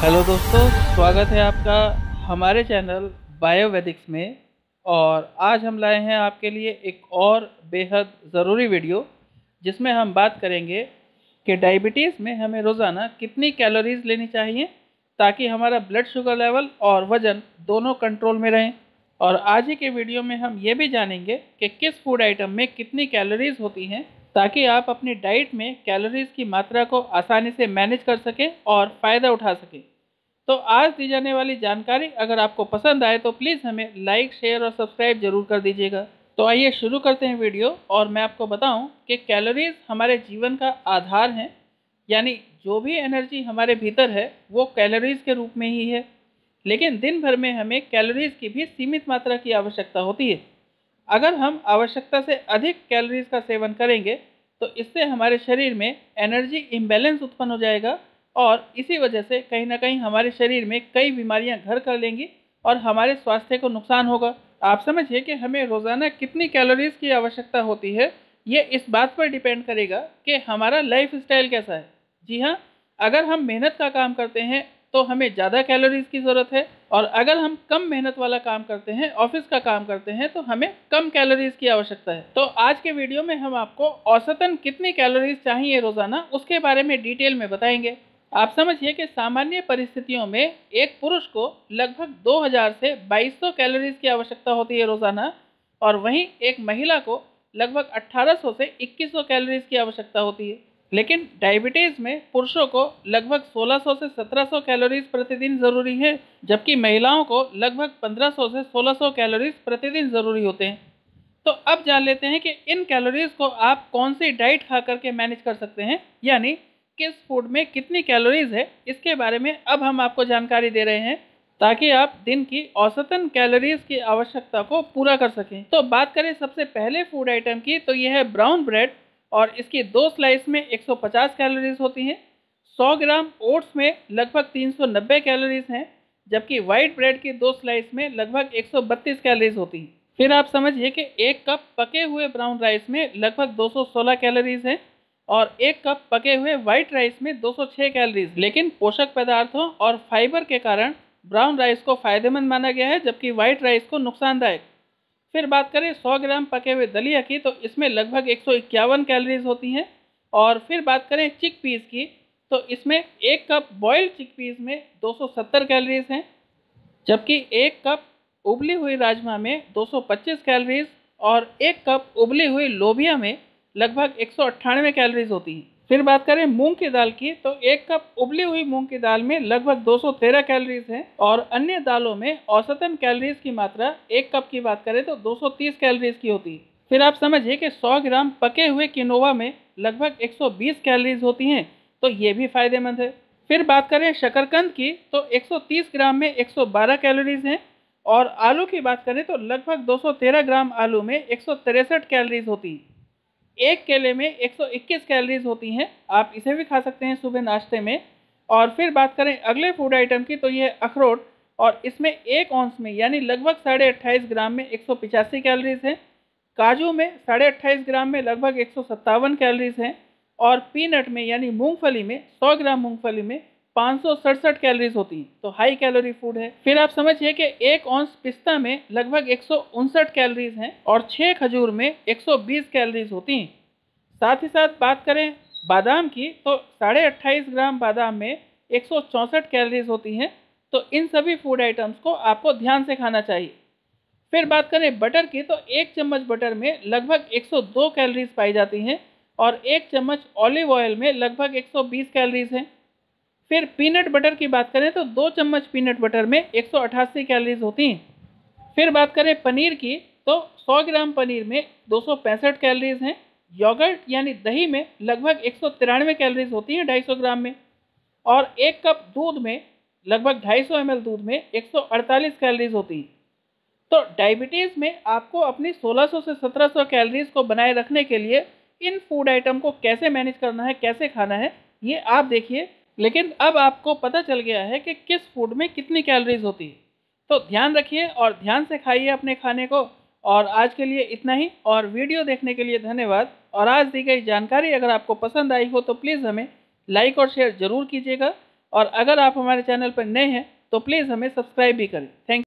hello दोस्तों स्वागत है आपका हमारे चैनल बायोवेदिक्स में और आज हम लाए हैं आपके लिए एक और बेहद ज़रूरी वीडियो जिसमें हम बात करेंगे कि डायबिटीज़ में हमें रोज़ाना कितनी कैलोरीज़ लेनी चाहिए ताकि हमारा ब्लड शुगर लेवल और वज़न दोनों कंट्रोल में रहें और आज ही के वीडियो में हम ये भी जानेंगे कि किस फूड आइटम में कितनी कैलोरीज़ होती हैं ताकि आप अपनी डाइट में कैलोरीज की मात्रा को आसानी से मैनेज कर सकें और फ़ायदा उठा सकें तो आज दी जाने वाली जानकारी अगर आपको पसंद आए तो प्लीज़ हमें लाइक शेयर और सब्सक्राइब जरूर कर दीजिएगा तो आइए शुरू करते हैं वीडियो और मैं आपको बताऊं कि कैलोरीज हमारे जीवन का आधार हैं यानी जो भी एनर्जी हमारे भीतर है वो कैलोरीज के रूप में ही है लेकिन दिन भर में हमें कैलोरीज की भी सीमित मात्रा की आवश्यकता होती है अगर हम आवश्यकता से अधिक कैलोरीज का सेवन करेंगे तो इससे हमारे शरीर में एनर्जी इम्बेलेंस उत्पन्न हो जाएगा और इसी वजह से कहीं ना कहीं हमारे शरीर में कई बीमारियां घर कर लेंगी और हमारे स्वास्थ्य को नुकसान होगा आप समझिए कि हमें रोज़ाना कितनी कैलोरीज की आवश्यकता होती है ये इस बात पर डिपेंड करेगा कि हमारा लाइफ स्टाइल कैसा है जी हाँ अगर हम मेहनत का काम करते हैं तो हमें ज़्यादा कैलोरीज की ज़रूरत है और अगर हम कम मेहनत वाला काम करते हैं ऑफिस का काम करते हैं तो हमें कम कैलोरीज की आवश्यकता है तो आज के वीडियो में हम आपको औसतन कितनी कैलोरीज चाहिए रोज़ाना उसके बारे में डिटेल में बताएंगे आप समझिए कि सामान्य परिस्थितियों में एक पुरुष को लगभग 2000 से 2200 कैलोरीज की आवश्यकता होती है रोज़ाना और वहीं एक महिला को लगभग 1800 से 2100 कैलोरीज की आवश्यकता होती है लेकिन डायबिटीज़ में पुरुषों को लगभग 1600 से 1700 कैलोरीज प्रतिदिन ज़रूरी है जबकि महिलाओं को लगभग 1500 से 1600 कैलोरीज प्रतिदिन ज़रूरी होते हैं तो अब जान लेते हैं कि इन कैलोरीज को आप कौन सी डाइट खा करके मैनेज कर सकते हैं यानी किस फूड में कितनी कैलोरीज है इसके बारे में अब हम आपको जानकारी दे रहे हैं ताकि आप दिन की औसतन कैलोरीज की आवश्यकता को पूरा कर सकें तो बात करें सबसे पहले फूड आइटम की तो यह है ब्राउन ब्रेड और इसकी दो स्लाइस में 150 कैलोरीज होती हैं 100 ग्राम ओट्स में लगभग 390 कैलोरीज हैं जबकि वाइट ब्रेड की दो स्लाइस में लगभग 132 कैलोरीज होती हैं फिर आप समझिए कि एक कप पके हुए ब्राउन राइस में लगभग 216 कैलोरीज हैं और एक कप पके हुए वाइट राइस में 206 कैलोरीज लेकिन पोषक पदार्थों और फाइबर के कारण ब्राउन राइस को फायदेमंद माना गया है जबकि वाइट राइस को नुकसानदायक फिर बात करें 100 ग्राम पके हुए दलिया की तो इसमें लगभग एक कैलोरीज होती हैं और फिर बात करें चिक पीस की तो इसमें एक कप बॉयल्ड चिक पीस में 270 कैलोरीज हैं जबकि एक कप उबली हुई राजमा में 225 कैलोरीज और एक कप उबली हुई लोबिया में लगभग एक कैलोरीज होती हैं फिर बात करें मूंग की दाल की तो एक कप उबली हुई मूंग की दाल में लगभग 213 कैलोरीज हैं और अन्य दालों में औसतन कैलोरीज की मात्रा एक कप की बात करें तो 230 कैलोरीज की होती है फिर आप समझिए कि 100 ग्राम पके हुए किनोवा में लगभग 120 कैलोरीज होती हैं तो ये भी फायदेमंद है फिर बात करें शकरकंद की तो एक ग्राम में एक कैलोरीज हैं और आलू की बात करें तो लगभग दो ग्राम आलू में एक कैलोरीज होती हैं एक केले में 121 कैलोरीज होती हैं आप इसे भी खा सकते हैं सुबह नाश्ते में और फिर बात करें अगले फूड आइटम की तो ये अखरोट और इसमें एक औंस में यानी लगभग साढ़े अट्ठाईस ग्राम में एक कैलोरीज हैं काजू में साढ़े अट्ठाईस ग्राम में लगभग एक कैलोरीज हैं और पीनट में यानी मूंगफली में 100 ग्राम मूंगफली में पाँच कैलोरीज होती हैं तो हाई कैलोरी फूड है फिर आप समझिए कि एक औंस पिस्ता में लगभग एक कैलोरीज हैं और छः खजूर में 120 कैलोरीज होती हैं साथ ही साथ बात करें बादाम की तो साढ़े अट्ठाईस ग्राम बादाम में एक कैलोरीज होती हैं तो इन सभी फूड आइटम्स को आपको ध्यान से खाना चाहिए फिर बात करें बटर की तो एक चम्मच बटर में लगभग 102 कैलोरीज पाई जाती हैं और एक चम्मच ऑलिव ऑयल में लगभग 120 कैलोरीज हैं फिर पीनट बटर की बात करें तो दो चम्मच पीनट बटर में एक कैलोरीज होती हैं फिर बात करें पनीर की तो 100 ग्राम पनीर में दो कैलोरीज हैं योगर्ट यानी दही में लगभग एक कैलोरीज होती हैं 250 ग्राम में और एक कप दूध में लगभग 250 सौ दूध में 148 कैलोरीज होती हैं तो डायबिटीज़ में आपको अपनी 1600 से 1700 कैलोरीज को बनाए रखने के लिए इन फूड आइटम को कैसे मैनेज करना है कैसे खाना है ये आप देखिए लेकिन अब आपको पता चल गया है कि किस फूड में कितनी कैलोरीज होती है तो ध्यान रखिए और ध्यान से खाइए अपने खाने को और आज के लिए इतना ही और वीडियो देखने के लिए धन्यवाद और आज दी गई जानकारी अगर आपको पसंद आई हो तो प्लीज़ हमें लाइक और शेयर ज़रूर कीजिएगा और अगर आप हमारे चैनल पर नए हैं तो प्लीज़ हमें सब्सक्राइब भी करें थैंक